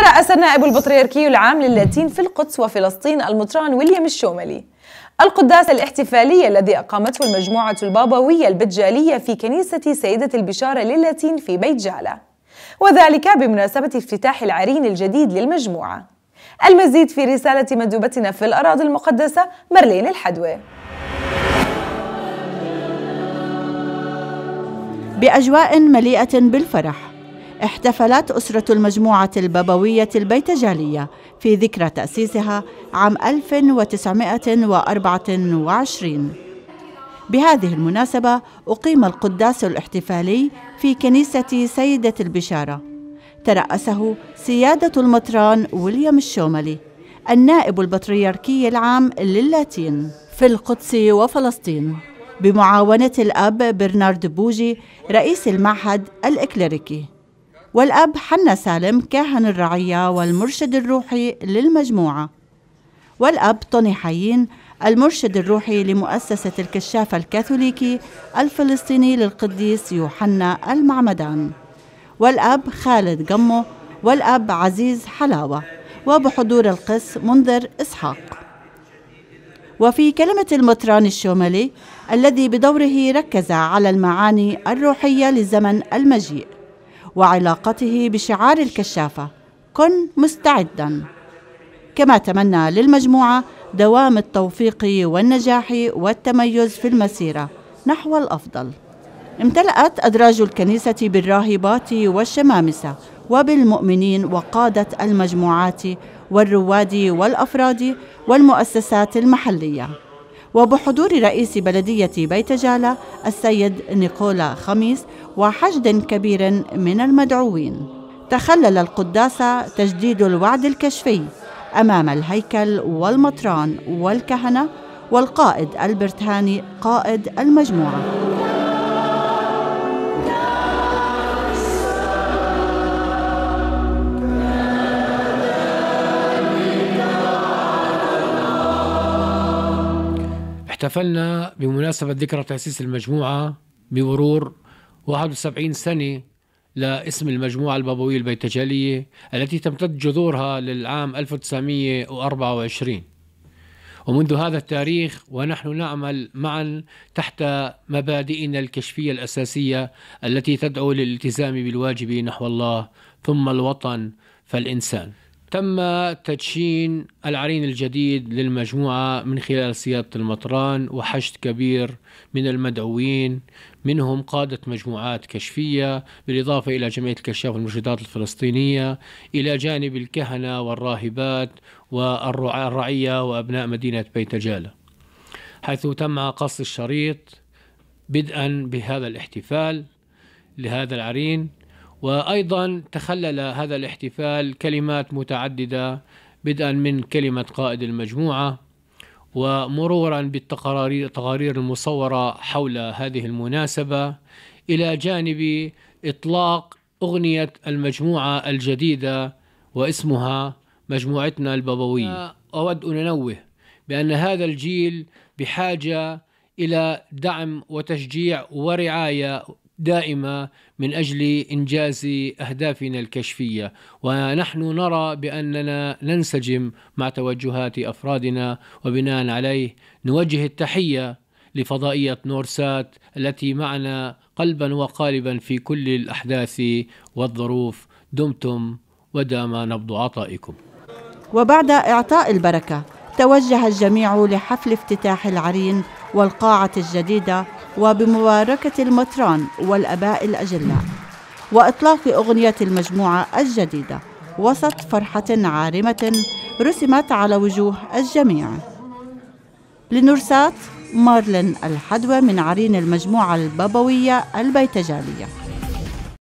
ترأس النائب البطريركي العام للاتين في القدس وفلسطين المطران ويليام الشوملي القداس الاحتفالي الذي أقامته المجموعة البابوية البتجالية في كنيسة سيدة البشارة للاتين في بيت جالة وذلك بمناسبة افتتاح العرين الجديد للمجموعة المزيد في رسالة مندوبتنا في الأراضي المقدسة مرلين الحدوي بأجواء مليئة بالفرح احتفلت أسرة المجموعة البابوية البيتجالية في ذكرى تأسيسها عام 1924 بهذه المناسبة أقيم القداس الاحتفالي في كنيسة سيدة البشارة ترأسه سيادة المطران ويليام الشوملي النائب البطريركي العام للاتين في القدس وفلسطين بمعاونة الأب برنارد بوجي رئيس المعهد الإكليريكي والأب حنا سالم كاهن الرعية والمرشد الروحي للمجموعة والأب طوني حيين المرشد الروحي لمؤسسة الكشافة الكاثوليكي الفلسطيني للقديس يوحنا المعمدان والأب خالد قمو والأب عزيز حلاوة وبحضور القس منذر إسحاق وفي كلمة المطران الشومالي الذي بدوره ركز على المعاني الروحية لزمن المجيء وعلاقته بشعار الكشافة كن مستعدا كما تمنى للمجموعة دوام التوفيق والنجاح والتميز في المسيرة نحو الأفضل امتلأت أدراج الكنيسة بالراهبات والشمامسة وبالمؤمنين وقادة المجموعات والرواد والأفراد والمؤسسات المحلية وبحضور رئيس بلدية بيت جالة السيد نيكولا خميس وحشد كبير من المدعوين تخلل القداسة تجديد الوعد الكشفي أمام الهيكل والمطران والكهنة والقائد ألبرت هاني قائد المجموعة احتفلنا بمناسبة ذكرى تأسيس المجموعة بمرور 71 سنة لاسم المجموعة البابوية البيتجالية التي تمتد جذورها للعام 1924 ومنذ هذا التاريخ ونحن نعمل معا تحت مبادئنا الكشفية الأساسية التي تدعو للالتزام بالواجب نحو الله ثم الوطن فالإنسان تم تدشين العرين الجديد للمجموعة من خلال سيادة المطران وحشد كبير من المدعوين منهم قادة مجموعات كشفية بالإضافة إلى جمعية الكشاف والمرشدات الفلسطينية إلى جانب الكهنة والراهبات والرعية الرعية وأبناء مدينة بيت جالة حيث تم قص الشريط بدءا بهذا الاحتفال لهذا العرين وأيضا تخلل هذا الاحتفال كلمات متعددة بدءا من كلمة قائد المجموعة ومرورا بالتقارير المصورة حول هذه المناسبة إلى جانب إطلاق أغنية المجموعة الجديدة واسمها مجموعتنا البابوية أود أن أنوه بأن هذا الجيل بحاجة إلى دعم وتشجيع ورعاية دائمه من اجل انجاز اهدافنا الكشفيه ونحن نرى باننا ننسجم مع توجهات افرادنا وبناء عليه نوجه التحيه لفضائية نورسات التي معنا قلبا وقالبا في كل الأحداث والظروف دمتم ودام نبض عطائكم وبعد إعطاء البركة توجه الجميع لحفل افتتاح العرين والقاعة الجديدة وبمباركة المطران والأباء الأجلاء وإطلاق أغنية المجموعة الجديدة وسط فرحة عارمة رسمت على وجوه الجميع لنرسات مارلين الحدوى من عرين المجموعة البابوية البيتجالية